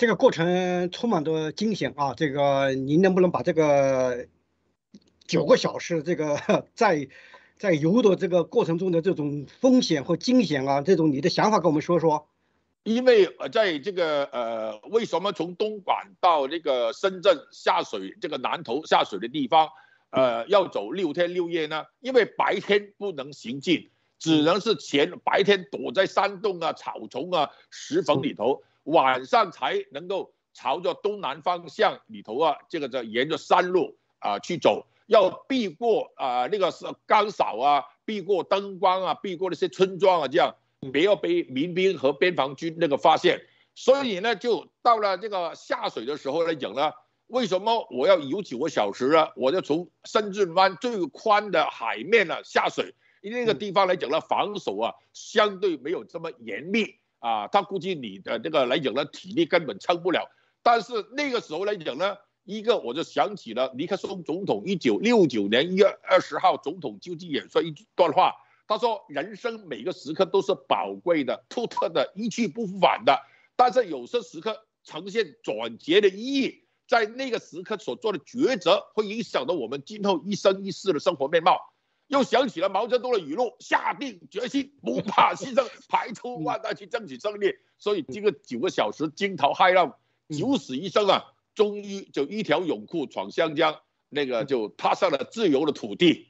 这个过程充满着惊险啊！这个您能不能把这个九个小时这个 在在游的这个过程中的这种风险和惊险啊，这种你的想法跟我们说说？因为在这个呃，为什么从东莞到这个深圳下水这个南头下水的地方，呃，要走六天六夜呢？因为白天不能行进。只能是前白天躲在山洞啊、草丛啊、石缝里头，晚上才能够朝着东南方向里头啊，这个在沿着山路啊去走，要避过啊那个是干扫啊，避过灯光啊，避过那些村庄啊，这样不要被民兵和边防军那个发现。所以呢，就到了这个下水的时候来讲呢，为什么我要游九个小时呢？我就从深圳湾最宽的海面呢下水。那个地方来讲呢，防守啊相对没有这么严密啊，他估计你的那个来讲呢，体力根本撑不了。但是那个时候来讲呢，一个我就想起了尼克松总统一九六九年一月二十号总统就职演说一段话，他说：“人生每个时刻都是宝贵的、独特的、一去不复返的，但是有些时刻呈现转折的意义，在那个时刻所做的抉择，会影响到我们今后一生一世的生活面貌。”又想起了毛泽东的语录，下定决心不怕牺牲，排除万难去争取胜利。所以这个九个小时惊涛骇浪，九死一生啊，终于就一条泳裤闯湘江，那个就踏上了自由的土地。